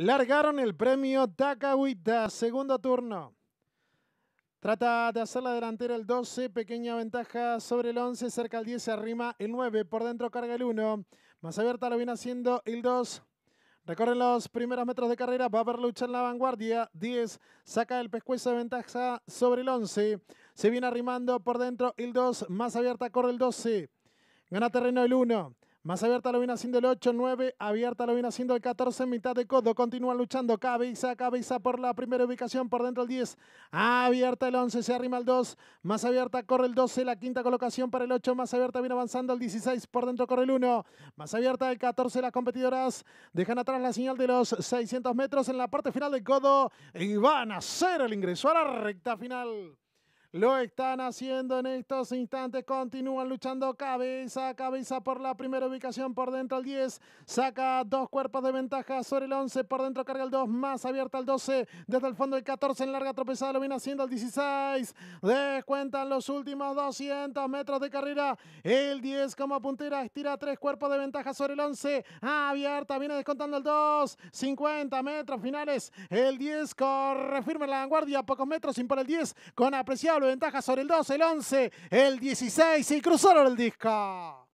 Largaron el premio Takahuita, segundo turno. Trata de hacer la delantera el 12, pequeña ventaja sobre el 11, cerca el 10 se arrima el 9, por dentro carga el 1, más abierta lo viene haciendo el 2. Recorren los primeros metros de carrera, va a ver lucha en la vanguardia, 10, saca el pescuezo de ventaja sobre el 11, se viene arrimando por dentro el 2, más abierta corre el 12, gana terreno el 1. Más abierta lo viene haciendo el 8-9. Abierta lo viene haciendo el 14 en mitad de codo. Continúa luchando. Cabeza, cabeza por la primera ubicación. Por dentro el 10. Abierta el 11. Se arrima el 2. Más abierta corre el 12. La quinta colocación para el 8. Más abierta viene avanzando el 16. Por dentro corre el 1. Más abierta el 14. Las competidoras dejan atrás la señal de los 600 metros en la parte final del codo. Y van a hacer el ingreso a la recta final. Lo están haciendo en estos instantes. Continúan luchando cabeza a cabeza por la primera ubicación por dentro el 10. Saca dos cuerpos de ventaja sobre el 11. Por dentro carga el 2. Más abierta el 12. Desde el fondo el 14 en larga tropezada. Lo viene haciendo el 16. Descuentan los últimos 200 metros de carrera. El 10 como puntera. Estira tres cuerpos de ventaja sobre el 11. Abierta. Viene descontando el 2. 50 metros finales. El 10 corre firme la vanguardia. Pocos metros. sin por el 10 con apreciado Pablo, ventaja sobre el 2, el 11, el 16 y cruzaron el disco.